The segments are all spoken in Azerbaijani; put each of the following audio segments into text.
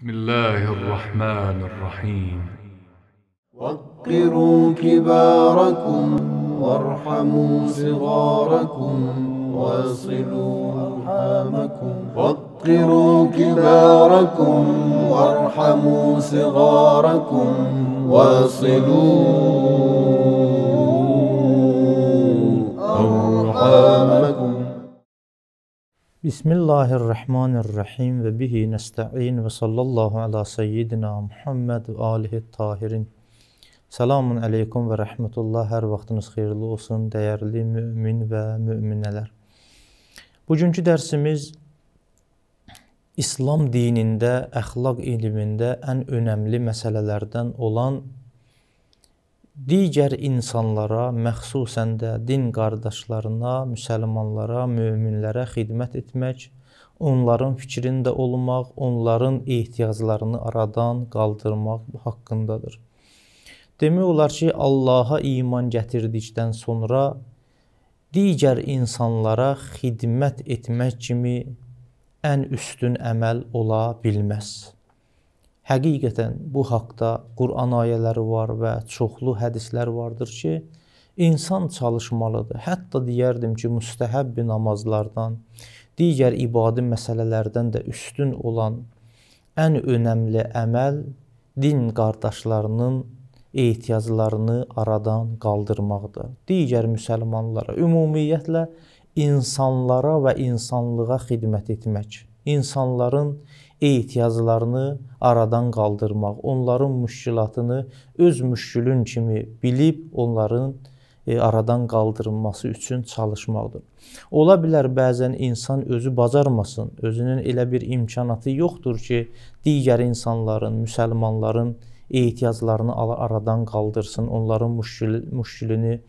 بسم الله الرحمن الرحيم وقروا كباركم وارحموا صغاركم واصلوا أرحامكم وقروا كباركم وارحموا صغاركم واصلوا أرحامكم Bismillahirrahmanirrahim və bihi nəstəin və sallallahu ala seyyidina Muhammed və alihi tahirin. Salamun aleykum və rəhmətullah. Hər vaxtınız xeyirli olsun, dəyərli mömin və möminələr. Bugünkü dərsimiz İslam dinində əxlaq elmində ən önəmli məsələlərdən olan digər insanlara, məxsusən də din qardaşlarına, müsəlmanlara, möminlərə xidmət etmək, onların fikrində olmaq, onların ehtiyaclarını aradan qaldırmaq haqqındadır. Demək olar ki, Allah'a iman gətirdikdən sonra digər insanlara xidmət etmək kimi ən üstün əməl ola bilməz. Həqiqətən bu haqqda Quran ayələri var və çoxlu hədislər vardır ki, insan çalışmalıdır. Hətta deyərdim ki, müstəhəbb namazlardan, digər ibadi məsələlərdən də üstün olan ən önəmli əməl din qardaşlarının ehtiyaclarını aradan qaldırmaqdır. Digər müsəlmanlara, ümumiyyətlə insanlara və insanlığa xidmət etmək, insanların eyt yazılarını aradan qaldırmaq, onların müşkilatını öz müşkülün kimi bilib onların e, aradan qaldırılması üçün çalışmaqdır. Ola bilər bəzən insan özü bacarmasın, özünün elə bir imkanatı yoxdur ki, digər insanların, müsəlmanların ehtiyaclarını aradan qaldırsın, onların müşkül müşkülünü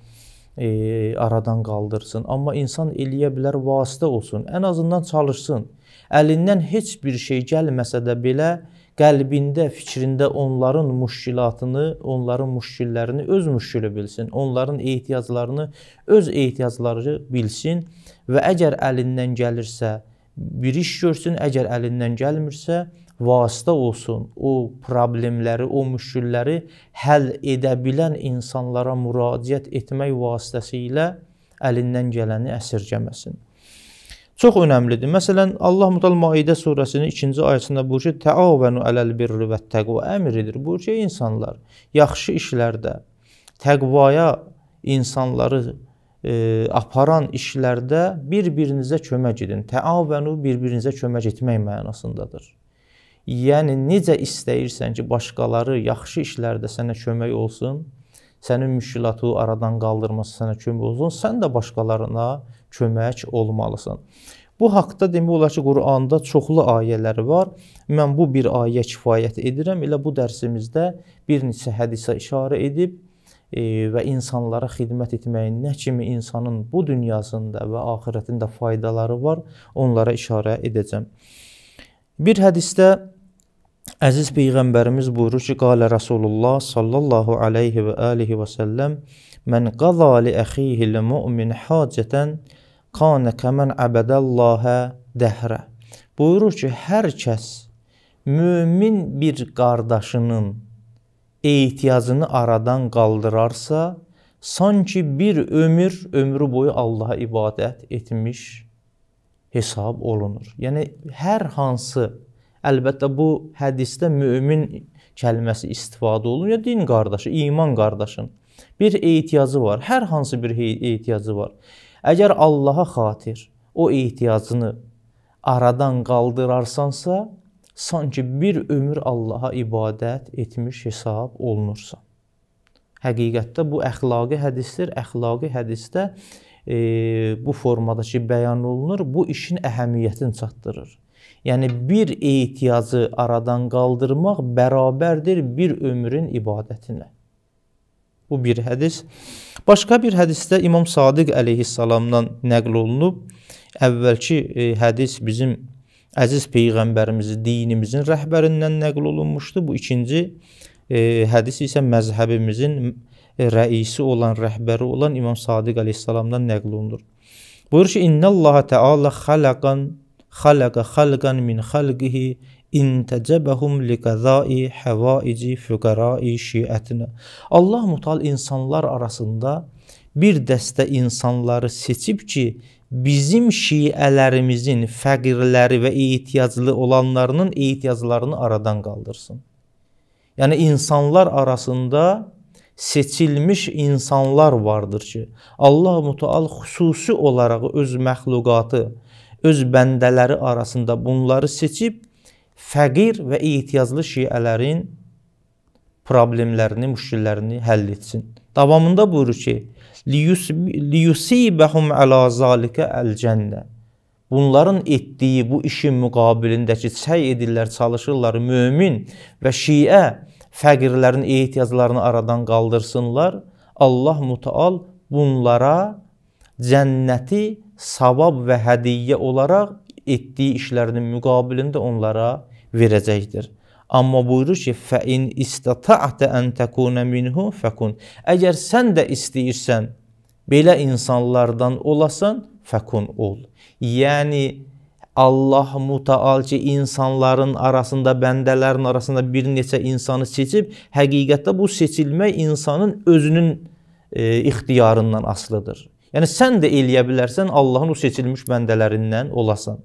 e, aradan qaldırsın. Amma insan eləyə bilər vasitə olsun, ən azından çalışsın əlindən heç bir şey gəlməsə də belə qəlbində, fikrində onların müşkilatını, onların müşkillərini öz müşkili bilsin, onların ehtiyaclarını öz ehtiyacları bilsin və əgər əlindən gəlirsə bir iş görsün, əgər əlindən gəlmirsə vasitə olsun. O problemləri, o müşkilləri həll edə bilən insanlara müraciət etmək vasitəsilə əlindən gələni əsirgəməsin çox önəmlidir. Məsələn, Allah Mütəal Maidə surəsinin 2-ci ayəsində buyurur ki, "Təavənu ələl birri və təqva" əmr edir. Buyurur ki, insanlar yaxşı işlərdə, təqvaya insanları e, aparan işlərdə bir-birinizə kömək edin. Təavənu bir-birinizə kömək etmək mənasındadır. Yəni necə istəyirsən ki, başqaları yaxşı işlərdə sənə kömək olsun, sənin müşkilatı aradan qaldırması sənə kömək olsun, sən də başqalarına kömək olmalısan. Bu haqqda demək olar ki, Quranda çoxlu ayələr var. Mən bu bir ayə kifayət edirəm. Elə bu dərsimizdə bir neçə hədisə işarə edib e, və insanlara xidmət etməyin nə kimi insanın bu dünyasında və axirətində faydaları var, onlara işarə edəcəm. Bir hədisdə Əziz peyğəmbərimiz buyurur ki, qala Rasulullah sallallahu alayhi və alihi və sallam Mən qaza li əxihi l-mu'min hacətən kana kəmən əbədəllaha dəhrə. Buyurur ki, hər kəs mömin bir qardaşının ehtiyacını aradan qaldırarsa, sanki bir ömür ömrü boyu Allaha ibadət etmiş hesab olunur. Yəni hər hansı Əlbəttə bu hədisdə mömin kəlməsi istifadə olunur. Ya din qardaşı, iman qardaşın bir ehtiyacı var. Hər hansı bir ehtiyacı var. Əgər Allaha xatir o ehtiyacını aradan qaldırarsansa, sanki bir ömür Allaha ibadət etmiş hesab olunursa. Həqiqətdə bu əxlaqi hədisdir. Əxlaqi hədisdə e, bu formadakı bəyan olunur. Bu işin əhəmiyyətini çatdırır. Yəni bir ehtiyacı aradan qaldırmaq bərabərdir bir ömrün ibadətinə. Bu bir hədis. Başqa bir hədisdə İmam Sadiq əleyhissalamdan nəql olunub. Əvvəlki e, hədis bizim əziz peyğəmbərimizi, dinimizin rəhbərindən nəql olunmuşdu. Bu ikinci e, hədis isə məzhəbimizin e, rəisi olan, rəhbəri olan İmam Sadiq əleyhissalamdan nəql olunur. Buyur ki, "İnnallaha Teala xalaqan xaləqə xalqan min xalqihi intəcəbəhum liqəzai həvaici füqərai şiətinə. Allah mutal insanlar arasında bir dəstə insanları seçib ki, bizim şiələrimizin fəqirləri və ehtiyaclı olanlarının ehtiyaclarını aradan qaldırsın. Yəni insanlar arasında seçilmiş insanlar vardır ki, Allah Muteal xüsusi olaraq öz məxluqatı öz bəndələri arasında bunları seçib fəqir və ehtiyaclı şiələrin problemlərini, müşkillərini həll etsin. Davamında buyurur ki: "Liyusibahum ala zalika el-cennə." Bunların etdiyi bu işin müqabilindəki səy edirlər, çalışırlar mömin və şiə fəqirlərin ehtiyaclarını aradan qaldırsınlar. Allah Muteal bunlara cənnəti savab və hədiyyə olaraq etdiyi işlərinin müqabilində onlara verəcəkdir. Amma buyurur ki, fə in istata'ta an takuna minhu fakun. Əgər sən də istəyirsən belə insanlardan olasan, fakun ol. Yəni Allah Mütəal ki, insanların arasında, bəndələrin arasında bir neçə insanı seçib, həqiqətdə bu seçilmək insanın özünün e, ixtiyarından asılıdır. Yəni sən də eləyə bilərsən, Allahın o seçilmiş bəndələrindən olasan.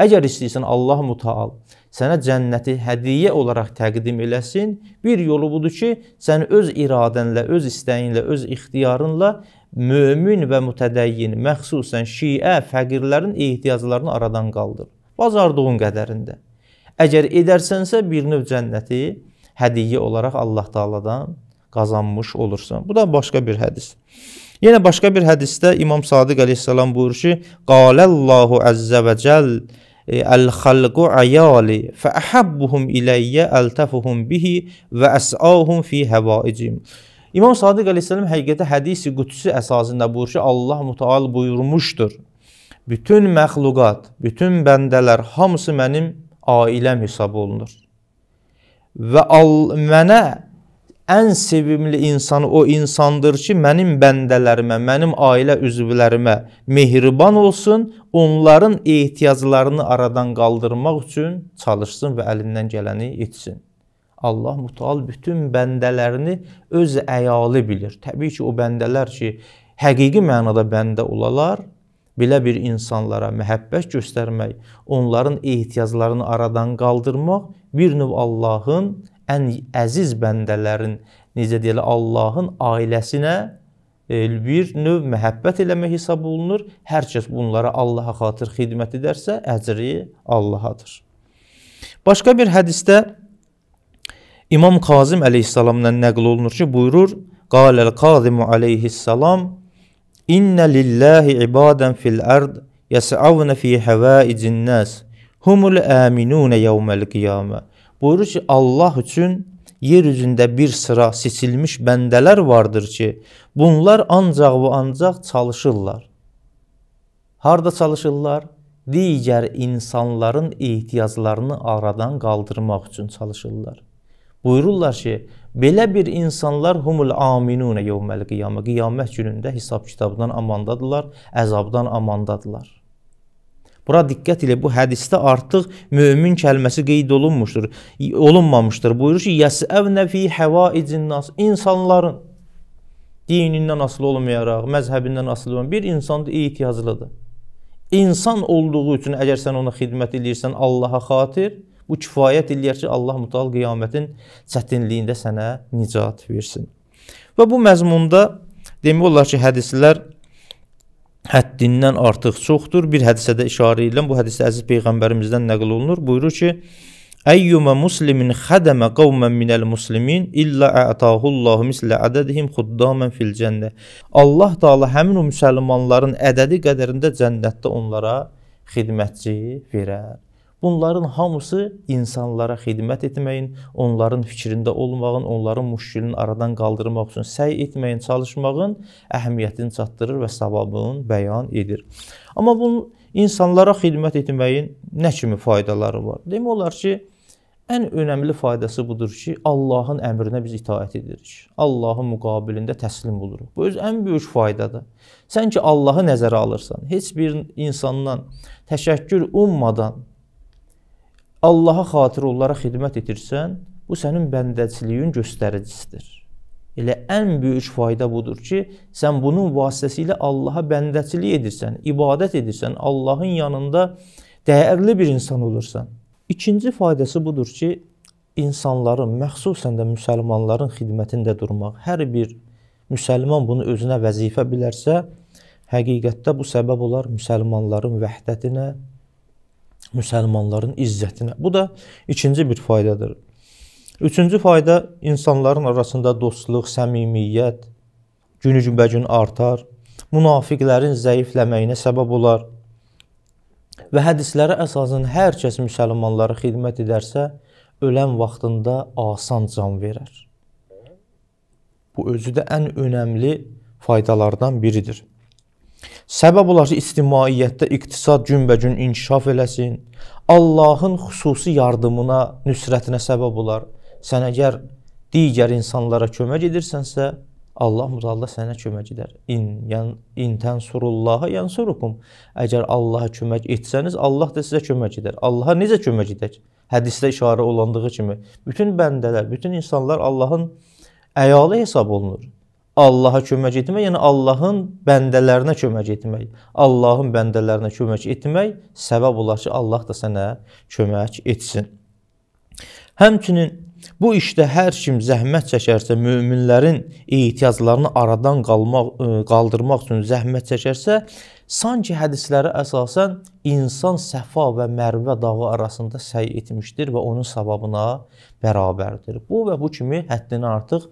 Əgər istəyirsən Allah Mütəal sənə cənnəti hədiyyə olaraq təqdim eləsin, bir yolu budur ki, sən öz iradənlə, öz istəyinlə, öz ixtiyarınla mömin və mütədəyyin, məxsusən şiə fəqirlərin ehtiyaclarını aradan qaldır. Bazardığın qədərində. Əgər edərsənsə bir növ cənnəti hədiyyə olaraq Allah Taala'dan qazanmış olursan. Bu da başqa bir hədis. Yenə başqa bir hədisdə İmam Sadiq əleyhissalam buyurur ki, "Qaləllahu əzzə və cəl el-xalqu ayali fa ahabbuhum ilayya altafuhum bihi və əs'ahum fi havaicim." İmam Sadiq əleyhissalam həqiqətə hədisi qudsi əsasında buyurur ki, Allah Mütəal buyurmuşdur. Bütün məxluqat, bütün bəndələr hamısı mənim ailəm hesab olunur. Və al mənə ən sevimli insanı o insandır ki, mənim bəndələrimə, mənim ailə üzvlərimə mehriban olsun, onların ehtiyaclarını aradan qaldırmaq üçün çalışsın və əlindən gələni etsin. Allah Mutal bütün bəndələrini öz əyalı bilir. Təbii ki, o bəndələr ki, həqiqi mənada bəndə olalar, belə bir insanlara məhəbbət göstərmək, onların ehtiyaclarını aradan qaldırmaq bir növ Allahın ən əziz bəndələrin necə deyələ Allahın ailəsinə e, bir növ məhəbbət eləmək hesab olunur. Hər kəs bunlara Allaha xatir xidmət edərsə, əcri Allahadır. Başqa bir hədisdə İmam Kazım əleyhissalamdan nəql olunur ki, buyurur: "Qaləl Qazimu əleyhissalam: İnna lillahi ibadan fil ard yes'avun fi hava'icin nas humul aminun yawmal qiyamah." Buyurur ki, Allah üçün yer üzündə bir sıra seçilmiş bəndələr vardır ki, bunlar ancaq və ancaq çalışırlar. Harda çalışırlar? Digər insanların ehtiyaclarını aradan qaldırmaq üçün çalışırlar. Buyururlar ki, belə bir insanlar humul aminunə yevməl qiyamə, qiyamət günündə hesab kitabdan amandadırlar, əzabdan amandadırlar. Bura diqqət elə bu hədisdə artıq mömin kəlməsi qeyd olunmuşdur. Olunmamışdır. Buyurur ki, "Yəsəvnə fi həvaicin nas" insanların dinindən asılı olmayaraq, məzhəbindən asılı olmayan bir insan da ehtiyaclıdır. İnsan olduğu üçün əgər sən ona xidmət edirsən Allaha xatir, bu kifayət eləyər ki, Allah Mütəal qiyamətin çətinliyində sənə nicat versin. Və bu məzmunda demək olar ki, hədislər həddindən artıq çoxdur. Bir hədisədə işarə edilən bu hədisdə əziz peyğəmbərimizdən nəql olunur. Buyurur ki: "Əyyuma muslimin xadama qauman minəl muslimin illa a'tahu Allahu mislə ədədihim xuddaman fil cənnə." Allah Taala həmin o müsəlmanların ədədi qədərində cənnətdə onlara xidmətçi verər. Bunların hamısı insanlara xidmət etməyin, onların fikrində olmağın, onların müşkilini aradan qaldırmaq üçün səy etməyin, çalışmağın əhəmiyyətini çatdırır və savabını bəyan edir. Amma bunun insanlara xidmət etməyin nə kimi faydaları var? Demək olar ki, ən önəmli faydası budur ki, Allahın əmrinə biz itaat edirik. Allahın müqabilində təslim oluruq. Bu öz ən böyük faydadır. Sən ki Allahı nəzərə alırsan, heç bir insandan təşəkkür ummadan Allaha xatir onlara xidmət etirsən, bu sənin bəndəçiliyin göstəricisidir. Elə ən böyük fayda budur ki, sən bunun vasitəsilə Allaha bəndəçilik edirsən, ibadət edirsən, Allahın yanında dəyərli bir insan olursan. İkinci faydası budur ki, insanların, məxsusən də müsəlmanların xidmətində durmaq, hər bir müsəlman bunu özünə vəzifə bilərsə, həqiqətdə bu səbəb olar müsəlmanların vəhdətinə, müsəlmanların izzətinə. Bu da ikinci bir faydadır. Üçüncü fayda insanların arasında dostluq, səmimiyyət günü-gün artar, münafiqlərin zəifləməyinə səbəb olar. Və hədislərə əsasən hər kəs müsəlmanlara xidmət edərsə, ölən vaxtında asan can verər. Bu özü də ən önəmli faydalardan biridir. Səbəb olar ki, ictimaiyyətdə iqtisad günbəgün inkişaf eləsin. Allahın xüsusi yardımına, nüsrətinə səbəb olar. Sən əgər digər insanlara kömək edirsənsə, Allah Mütəala sənə kömək edər. İn yan intensurullaha yansurukum. Əgər Allaha kömək etsəniz, Allah da sizə kömək edər. Allaha necə kömək edək? Hədisdə işarə olunduğu kimi bütün bəndələr, bütün insanlar Allahın əyalı hesab olunur. Allaha kömək etmək, yəni Allahın bəndələrinə kömək etmək. Allahın bəndələrinə kömək etmək səbəb olar ki, Allah da sənə kömək etsin. Həmçinin bu işdə hər kim zəhmət çəkərsə, möminlərin ehtiyaclarını aradan qalmaq, e, qaldırmaq üçün zəhmət çəkərsə, Sanki hədislərə əsasən insan Səfa və Mərvə dağı arasında səy etmişdir və onun savabına bərabərdir. Bu və bu kimi həddini artıq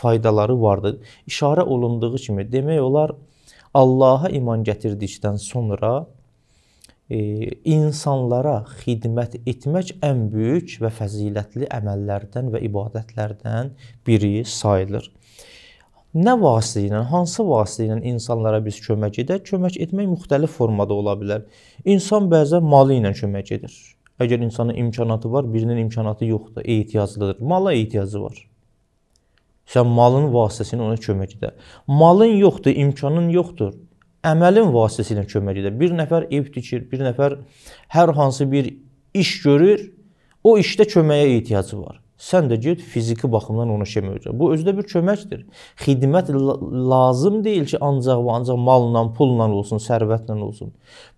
faydaları vardır. İşarə olunduğu kimi demək olar Allaha iman gətirdikdən sonra e, insanlara xidmət etmək ən böyük və fəzilətli əməllərdən və ibadətlərdən biri sayılır. Nə vasitə ilə, hansı vasitə ilə insanlara biz kömək edək? Kömək etmək müxtəlif formada ola bilər. İnsan bəzən malı ilə kömək edir. Əgər insanın imkanatı var, birinin imkanatı yoxdur, ehtiyaclıdır. Mala ehtiyacı var. Sən malın vasitəsilə ona kömək edə. Malın yoxdur, imkanın yoxdur. Əməlin vasitəsilə kömək edə. Bir nəfər ev tikir, bir nəfər hər hansı bir iş görür, o işdə köməyə ehtiyacı var. Sən də get fiziki baxımdan ona şey mövcud. Bu özü də bir köməkdir. Xidmət lazım deyil ki, ancaq və ancaq malla, pulla olsun, sərvətlə olsun.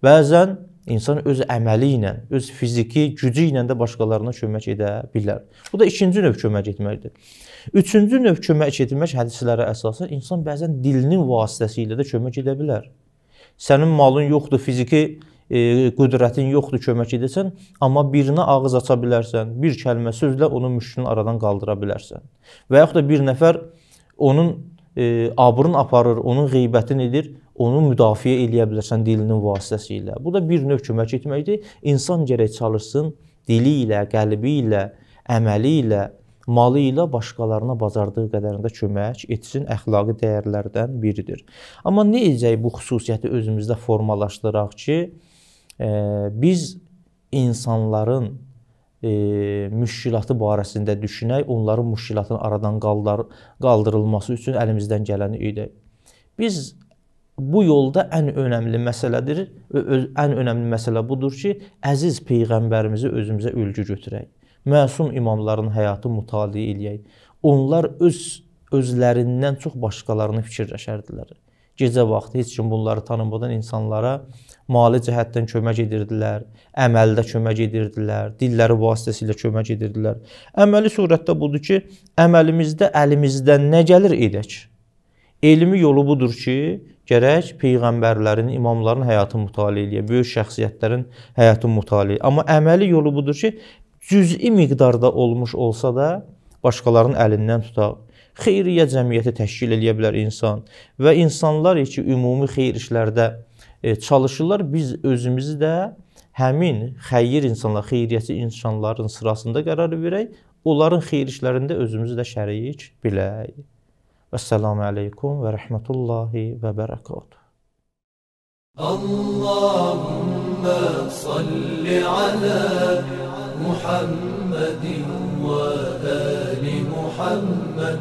Bəzən insan öz əməli ilə, öz fiziki gücü ilə də başqalarına kömək edə bilər. Bu da ikinci növ kömək etməkdir. Üçüncü növ kömək etmək hədislərə əsasən insan bəzən dilinin vasitəsilə də kömək edə bilər. Sənin malın yoxdur, fiziki e, qüdrətin yoxdur kömək edəsən, amma birinə ağız aça bilərsən, bir kəlmə sözlə onun müşkünü aradan qaldıra bilərsən. Və yaxud da bir nəfər onun e, abrın aparır, onun qeybətini edir, onu müdafiə eləyə bilərsən dilinin vasitəsilə. Bu da bir növ kömək etməkdir. İnsan gərək çalışsın dili ilə, qəlbi ilə, əməli ilə, malı ilə başqalarına bacardığı qədərində kömək etsin əxlaqi dəyərlərdən biridir. Amma necə bu xüsusiyyəti özümüzdə formalaşdıraq ki, biz insanların e, müşkilatı barəsində düşünək, onların müşkilatını aradan qaldar, qaldırılması üçün əlimizdən gələni edək. Biz bu yolda ən önəmli məsələdir. Ən önəmli məsələ budur ki, əziz peyğəmbərimizi özümüzə ülgü götürək. Məsum imamların həyatı mütaliə eləyək. Onlar öz özlərindən çox başqalarını fikirləşərdilər. Gecə vaxtı heç kim bunları tanımadan insanlara mali cəhətdən kömək edirdilər, əməldə kömək edirdilər, dilləri vasitəsilə kömək edirdilər. Əməli surətdə budur ki, əməlimizdə əlimizdən nə gəlir edək. Elmi yolu budur ki, gərək peyğəmbərlərin, imamların həyatını mütaliə eləyə, böyük şəxsiyyətlərin həyatını mütaliə. Amma əməli yolu budur ki, cüz'i miqdarda olmuş olsa da başqalarının əlindən tutaq, xeyriyyə cəmiyyəti təşkil eləyə bilər insan və insanlar ki, ümumi xeyir işlərdə e, çalışırlar, biz özümüzü də həmin xeyir insanlar, xeyriyyəçi insanların sırasında qərar verək, onların xeyir işlərində özümüzü də şərik bilək. Vəssalamu aleykum və rəhmətullahi və bərəkatuh. اللهم صل على محمد وآل محمد